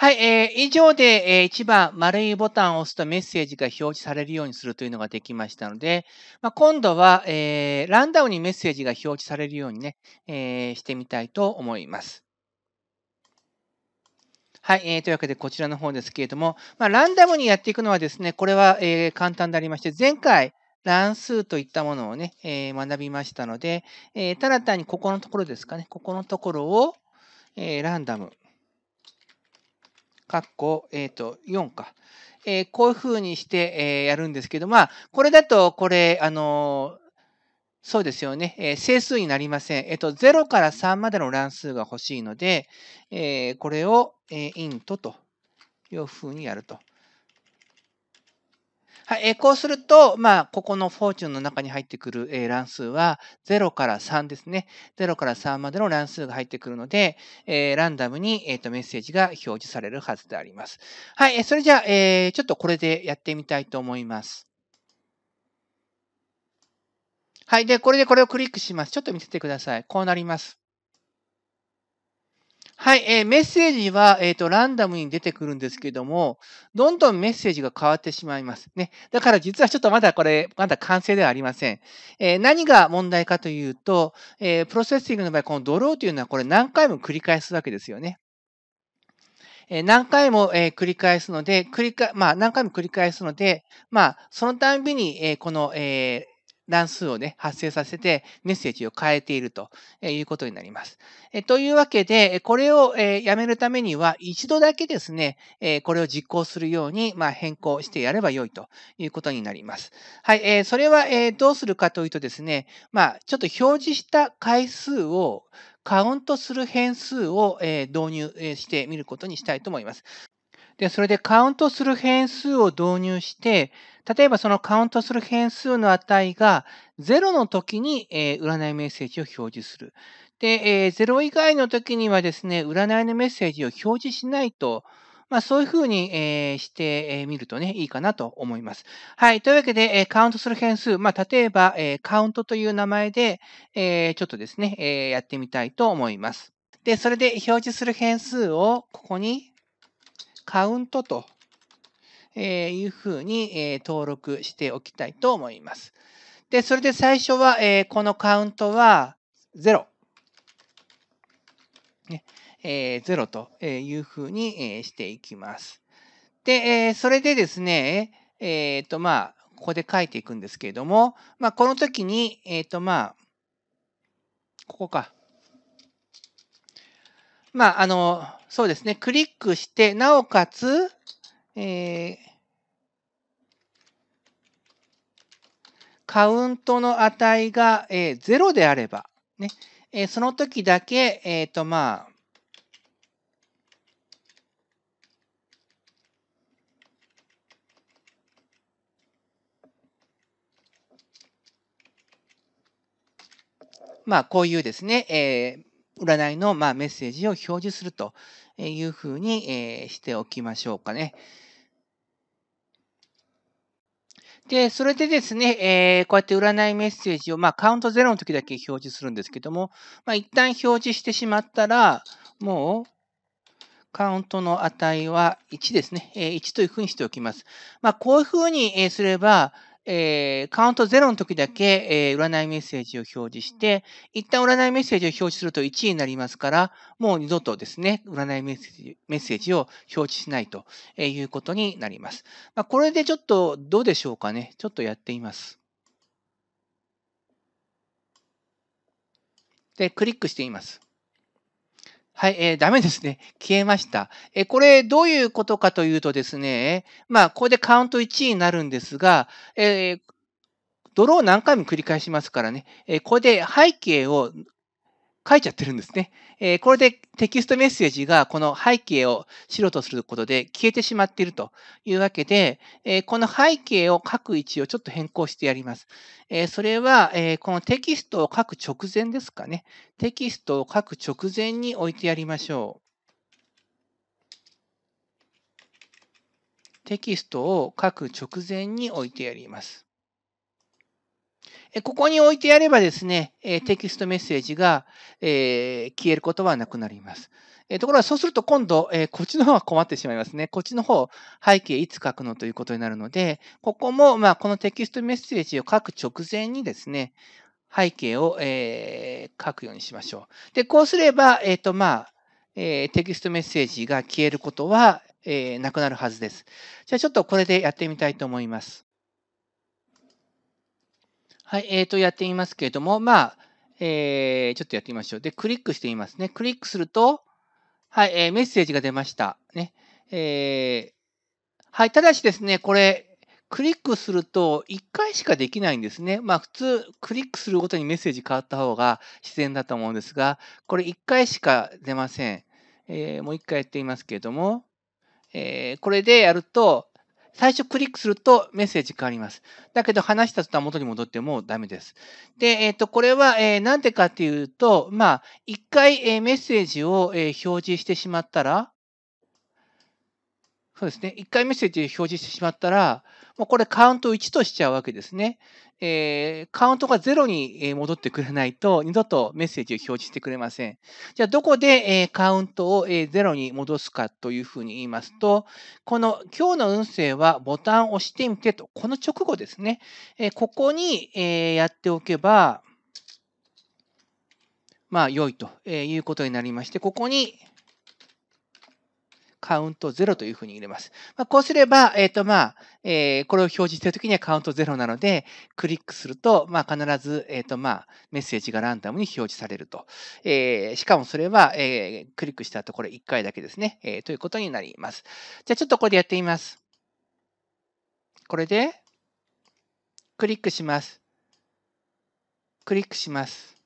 はい、えー、以上で、えー、1番、丸いボタンを押すとメッセージが表示されるようにするというのができましたので、まあ、今度は、えー、ランダムにメッセージが表示されるようにね、えー、してみたいと思います。はい、えー、というわけでこちらの方ですけれども、まあ、ランダムにやっていくのはですね、これは、えー、簡単でありまして、前回、乱数といったものをね、えー、学びましたので、えー、ただ単にここのところですかね、ここのところを、えー、ランダム。かっこ、えっ、ー、と、4か。えー、こういう風にして、えー、やるんですけど、まあ、これだと、これ、あのそうですよね。え整数になりません。えっ、と、0から3までの乱数が欲しいので、えこれを、えー、int という風にやると。はい、えこうすると、まあ、ここのフォーチュンの中に入ってくる、え乱数は0から3ですね。0から3までの乱数が入ってくるので、えランダムに、えっとメッセージが表示されるはずであります。はい、えそれじゃあ、えちょっとこれでやってみたいと思います。はい。で、これでこれをクリックします。ちょっと見せてください。こうなります。はい、えー、メッセージは、えっ、ー、と、ランダムに出てくるんですけども、どんどんメッセージが変わってしまいます。ね。だから実はちょっとまだこれ、まだ完成ではありません。えー、何が問題かというと、えー、プロセッシングの場合、このドローというのはこれ何回も繰り返すわけですよね。えー、何回も、えー、繰り返すので、繰り返、まあ、何回も繰り返すので、まあ、そのたんびに、えー、この、えー、乱数をね、発生させてメッセージを変えているということになります。えというわけで、これをやめるためには一度だけですね、これを実行するように、ま変更してやればよいということになります。はい、えそれはどうするかというとですね、まあ、ちょっと表示した回数をカウントする変数を導入してみることにしたいと思います。で、それでカウントする変数を導入して、例えばそのカウントする変数の値が0の時に、え占いメッセージを表示する。で、え0以外の時にはですね、占いのメッセージを表示しないと、まあそういうふうに、えー、してみるとね、いいかなと思います。はい。というわけで、えカウントする変数。まあ例えば、えカウントという名前で、えちょっとですね、えやってみたいと思います。で、それで表示する変数をここにカウントというふうに登録しておきたいと思います。で、それで最初は、えこのカウントは0。ねえ0というふうにしていきます。で、えそれでですね、えっ、ー、と、まあ、ここで書いていくんですけれども、まあ、この時に、えっ、ー、と、まあ、ここか。まあ、あの、そうですね、クリックして、なおかつ、えー、カウントの値が、えー、ロであれば、ね、えー、その時だけ、えっ、ー、と、まあ、まあ、こういうですね、えー、占いの、まあ、メッセージを表示するというふうに、えしておきましょうかね。で、それでですね、えー、こうやって占いメッセージを、まあ、カウント0の時だけ表示するんですけども、まあ、一旦表示してしまったら、もう、カウントの値は1ですね。1というふうにしておきます。まあ、こういうふうにすれば、えー、カウント0の時だけ、えー、占いメッセージを表示して、一旦占いメッセージを表示すると1位になりますから、もう二度とですね、占いメッセージメッセージを表示しないということになります。まあ、これでちょっとどうでしょうかね。ちょっとやってみます。で、クリックしてみます。はい、えー、ダメですね。消えました。えー、これ、どういうことかというとですね、まあ、ここでカウント1になるんですが、えー、ドロー何回も繰り返しますからね、えー、ここで背景を書いちゃってるんですね。えー、これでテキストメッセージがこの背景を白とすることで消えてしまっているというわけで、えー、この背景を書く位置をちょっと変更してやります。えー、それは、えー、このテキストを書く直前ですかね。テキストを書く直前に置いてやりましょう。テキストを書く直前に置いてやります。ここに置いてやればですね、テキストメッセージが消えることはなくなります。ところがそうすると今度、こっちの方は困ってしまいますね。こっちの方、背景いつ書くのということになるので、ここも、まあ、このテキストメッセージを書く直前にですね、背景を、え書くようにしましょう。で、こうすれば、えっ、と、まあ、えテキストメッセージが消えることは、えなくなるはずです。じゃあちょっとこれでやってみたいと思います。はい、えっ、ー、と、やってみますけれども、まあ、えー、ちょっとやってみましょう。で、クリックしてみますね。クリックすると、はい、えー、メッセージが出ました。ね。えー、はい、ただしですね、これ、クリックすると1回しかできないんですね。まあ普通、クリックするごとにメッセージ変わった方が自然だと思うんですが、これ1回しか出ません。えー、もう1回やってみますけれども、えー、これでやると、最初クリックするとメッセージ変わります。だけど話した途端元に戻ってもダメです。で、えっ、ー、と、これは、えー、なんでかっていうと、まあ、一回、えー、メッセージを、えー、表示してしまったら、そうですね。一回メッセージを表示してしまったら、もうこれカウント1としちゃうわけですね。えー、カウントが0に戻ってくれないと、二度とメッセージを表示してくれません。じゃあ、どこで、えー、カウントを、え0に戻すかというふうに言いますと、この今日の運勢はボタンを押してみてと、この直後ですね。えここに、えやっておけば、まあ、良いということになりまして、ここにカウント0というふうに入れます。まあ、こうすれば、えっ、ー、と、まあ、えー、これを表示しているときにはカウント0なので、クリックすると、まあ、必ず、えっ、と、まあ、メッセージがランダムに表示されると。えー、しかもそれは、えー、クリックした後、これ1回だけですね、えー、ということになります。じゃあ、ちょっとこれでやってみます。これで、クリックします。クリックします。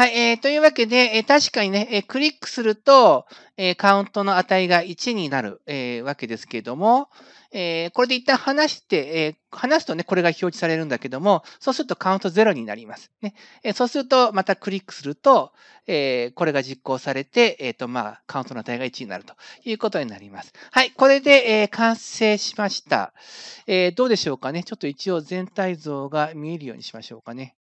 はい、えー、というわけで、えー、確かにね、えー、クリックすると、えカウントの値が1になる、えわけですけれども、えこれで一旦離して、え離すとね、これが表示されるんだけども、そうするとカウント0になります。ねえそうすると、またクリックすると、えこれが実行されて、えっ、と、まあ、カウントの値が1になるということになります。はい、これで、え完成しました、えどうでしょうかね。ちょっと一応全体像が見えるようにしましょうかね。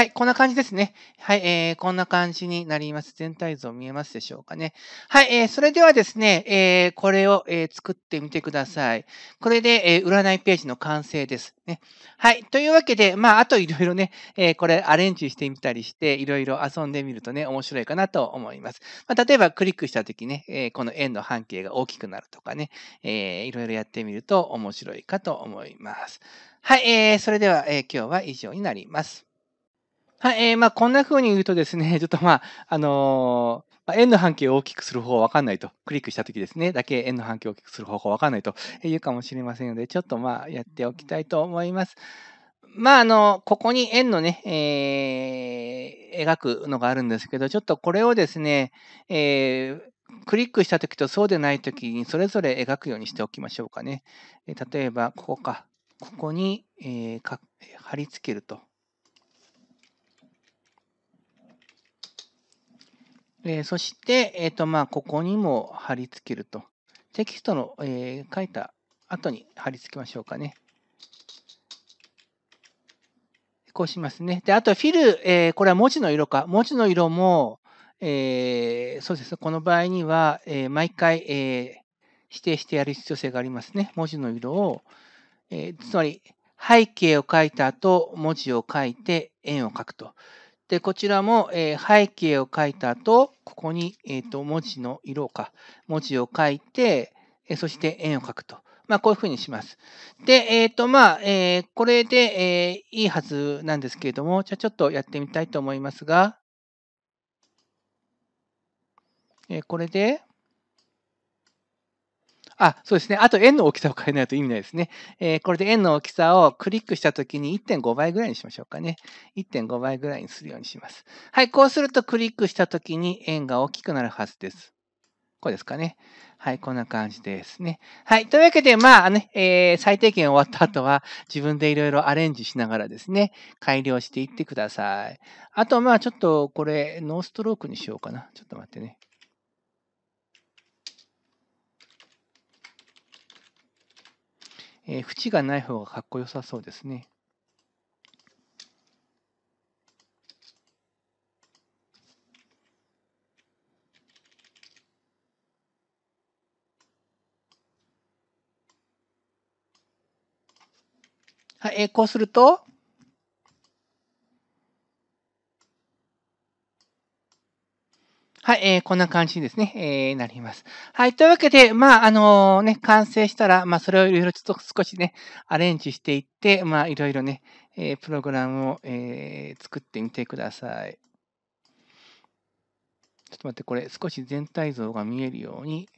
はい、こんな感じですね。はい、えー、こんな感じになります。全体像見えますでしょうかね。はい、えー、それではですね、えー、これを、えー、作ってみてください。これで、えー、占いページの完成です。ね。はい、というわけで、まあ、あといろいろね、えー、これアレンジしてみたりして、いろいろ遊んでみるとね、面白いかなと思います。まあ、例えば、クリックしたときね、えー、この円の半径が大きくなるとかね、えー、いろいろやってみると面白いかと思います。はい、えー、それでは、えー、今日は以上になります。はい、えー、まあ、こんな風に言うとですね、ちょっとまあ、あのー、円の半径を大きくする方法わかんないと。クリックした時ですね、だけ円の半径を大きくする方法わかんないというかもしれませんので、ちょっとまあ、やっておきたいと思います。まあ、あの、ここに円のね、えー、描くのがあるんですけど、ちょっとこれをですね、えー、クリックした時とそうでない時にそれぞれ描くようにしておきましょうかね。え例えば、ここか。ここに、えー、貼り付けると。えー、そして、えっ、ー、と、まあ、ここにも貼り付けると。テキストの、えー、書いた後に貼り付けましょうかね。こうしますね。で、あとフィル、えー、これは文字の色か。文字の色も、えー、そうですね。この場合には、えー、毎回、え指定してやる必要性がありますね。文字の色を、えつまり背景を書いた後、文字を書いて円を書くとで、こちらも、えー、背景を書いた後、ここに、えっ、ー、と、文字の色か、文字を書いて、えー、そして円を書くと。まあ、こういうふうにします。で、えっ、と、まあ、えこれで、えいいはずなんですけれども、じゃあちょっとやってみたいと思いますが、えこれで、あ、そうですね。あと円の大きさを変えないと意味ないですね。えー、これで円の大きさをクリックしたときに1.5倍ぐらいにしましょうかね。1.5倍ぐらいにするようにします。はい、こうするとクリックしたときに円が大きくなるはずです。こうですかね。はい、こんな感じですね。はい。というわけで、まあね、えー、最低限終わった後は、自分でいろいろアレンジしながらですね、改良していってください。あと、まあ、ちょっと、これ、ノーストロークにしようかな。ちょっと待ってね。えー、縁がない方がかっこよさそうですね。はい、えー、こうすると、はい、えー、こんな感じですね、えー、なります。はい、というわけで、まあ、あのね、完成したら、まあ、それをいろいろちょっと少しね、アレンジしていって、まあ、いろいろね、えー、プログラムを、えー、作ってみてください。ちょっと待って、これ少し全体像が見えるように。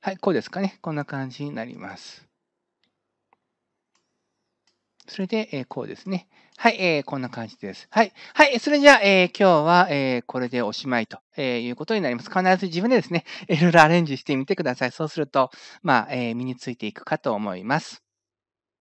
はい、こうですかね。こんな感じになります。それで、えこうですね。はい、えー、こんな感じです。はい。はい、それじゃあ、えー、今日は、えー、これでおしまいと、えいうことになります。必ず自分でですね、いろいろアレンジしてみてください。そうすると、まあ、え身についていくかと思います。